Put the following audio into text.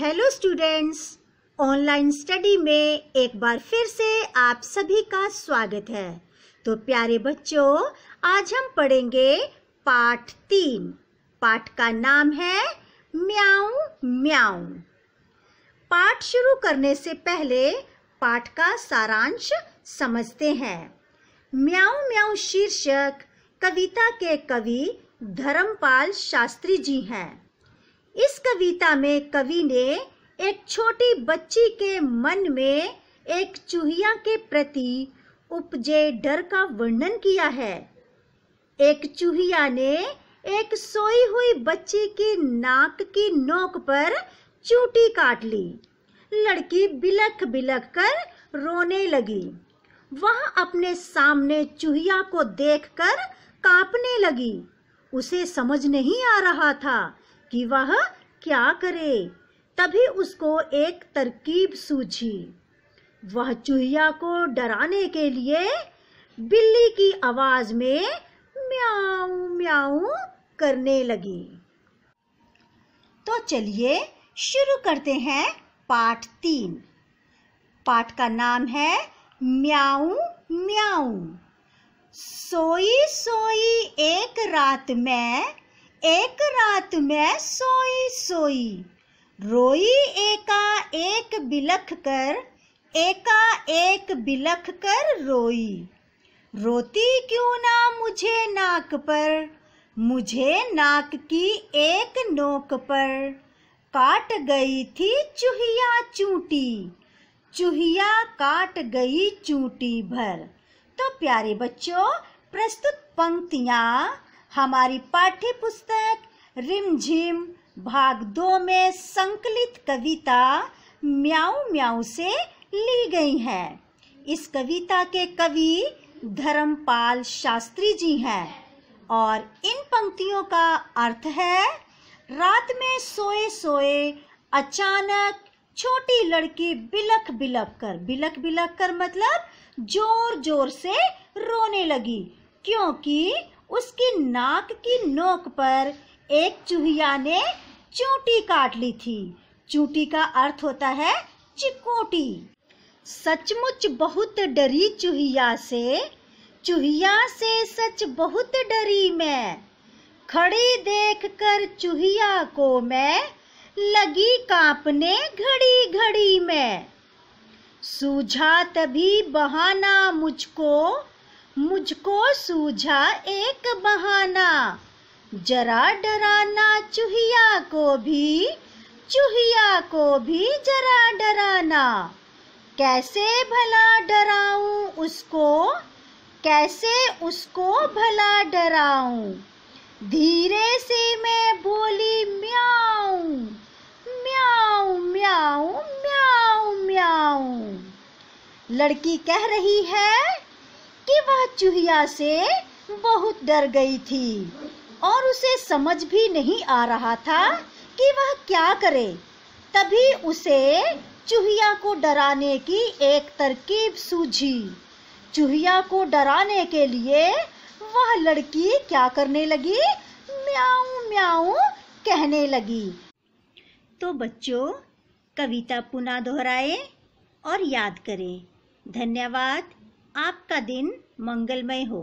hello students online study में एक बार फिर से आप सभी का स्वागत है तो प्यारे बच्चों आज हम पढ़ेंगे पाठ तीन पाठ का नाम है म्याऊ म्याऊ पाठ शुरू करने से पहले पाठ का सारांश समझते हैं म्याऊ म्याऊ शीर्षक कविता के कवि धर्मपाल शास्त्री जी हैं इस कविता में कवि ने एक छोटी बच्ची के मन में एक चूहिया के प्रति उपजे डर का वर्णन किया है एक चूहिया ने एक सोई हुई बच्ची की नाक की नोक पर चूटी काट ली लड़की बिलख बिलख कर रोने लगी वह अपने सामने चूहिया को देखकर कांपने लगी उसे समझ नहीं आ रहा था कि वह क्या करे तभी उसको एक तरकीब सूझी वह चूहिया को डराने के लिए बिल्ली की आवाज में म्याऊ म्याऊ करने लगी तो चलिए शुरू करते हैं पाठ तीन पाठ का नाम है म्याऊ म्याऊ सोई सोई एक रात में एक रात में सोई सोई रोई एका एक बिलख कर एका एक बिलख कर रोई रोती क्यों ना मुझे नाक पर मुझे नाक की एक नोक पर काट गई थी चूहिया चूटी चूहिया काट गई चूटी भर तो प्यारे बच्चों प्रस्तुत पंक्तियाँ हमारी पाठ्य पुस्तक रिमझिम भाग दो में संकलित कविता म्याऊ म्याऊ से ली गई है इस कविता के कवि धर्मपाल शास्त्री जी हैं और इन पंक्तियों का अर्थ है रात में सोए सोए अचानक छोटी लड़की बिलख बिलख कर बिलख बिलख कर मतलब जोर जोर से रोने लगी क्योंकि उसकी नाक की नोक पर एक चूहिया ने चूटी काट ली थी चूटी का अर्थ होता है चिकोटी सचमुच बहुत डरी चूहिया से चूहिया से सच बहुत डरी मैं खड़ी देख कर चूहिया को मैं लगी कांपने घड़ी घड़ी में सूझा तभी बहाना मुझको मुझको सूझा एक बहाना जरा डराना चूहिया को भी चूहिया को भी जरा डराना कैसे भला डराऊं उसको कैसे उसको भला डराऊं धीरे से मैं बोली म्याऊ म्याऊ म्याऊ म्याऊ म्याऊ लड़की कह रही है कि वह चूहिया से बहुत डर गई थी और उसे समझ भी नहीं आ रहा था कि वह क्या करे तभी उसे चूहिया को डराने की एक तरकीब सूझी चूहिया को डराने के लिए वह लड़की क्या करने लगी म्याऊ म्याऊ कहने लगी तो बच्चों कविता पुनः दोहराएं और याद करें धन्यवाद आपका दिन मंगलमय हो